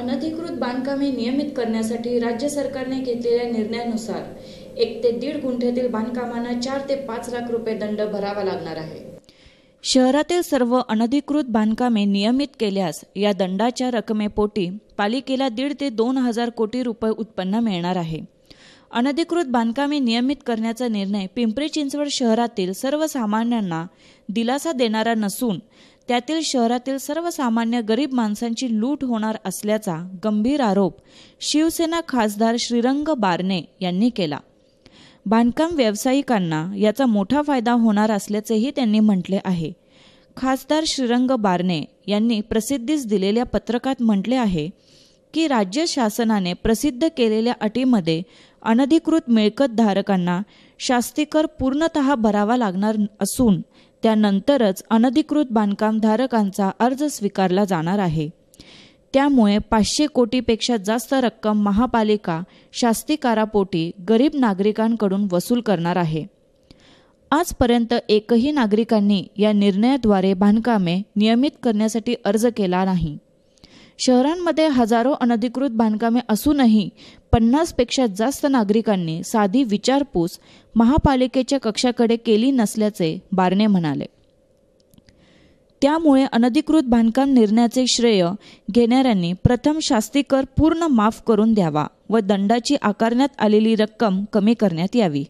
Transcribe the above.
अनधिकृत बांधकामे नियमित करण्यासाठी राज्य सरकारने घेतलेल्या निर्णयानुसार एक ते दीड गुंठ्यातील बांधकामांना चार ते पाच लाख रुपये दंड भरावा लागणार आहे शहरातील सर्व अनधिकृत बांधकामे नियमित केल्यास या दंडाच्या रकमेपोटी पालिकेला दीड ते दोन हजार कोटी रुपये उत्पन्न मिळणार आहे अनधिकृत बांधकामे नियमित करण्याचा निर्णय पिंपरी चिंचवड शहरातील सर्वसामान्यांना दिलासा देणारा नसून त्यातील शहरातील सर्वसामान्य गरीब माणसांची लूट होणार असल्याचा गंभीर आरोप शिवसेना खासदार श्रीरंग बारणे यांनी केला बांधकाम व्यावसायिकांना याचा मोठा फायदा होणार असल्याचेही त्यांनी म्हटले आहे खासदार श्रीरंग बारणे यांनी प्रसिद्धीस दिलेल्या पत्रकात म्हटले आहे की राज्य शासनाने प्रसिद्ध केलेल्या अटीमध्ये अनधिकृत मिळकतधारकांना शास्तीकर पूर्णत भरावा लागणार असून त्यानंतरच अनधिकृत धारकांचा अर्ज स्वीकारला जाणार आहे त्यामुळे पाचशे कोटीपेक्षा जास्त रक्कम महापालिका शास्तीकारापोटी गरीब नागरिकांकडून वसूल करणार आहे आजपर्यंत एकही नागरिकांनी या निर्णयाद्वारे बांधकामे नियमित करण्यासाठी अर्ज केला नाही शहरांमध्ये हजारो अनधिकृत बांधकामे असूनही पेक्षा जास्त नागरिकांनी साधी विचारपूस महापालिकेच्या कक्षाकडे केली नसल्याचे बारणे म्हणाले त्यामुळे अनधिकृत बांधकाम निर्णयाचे श्रेय घेणाऱ्यांनी प्रथम शास्तीकर पूर्ण माफ करून द्यावा व दंडाची आकारण्यात आलेली रक्कम कमी करण्यात यावी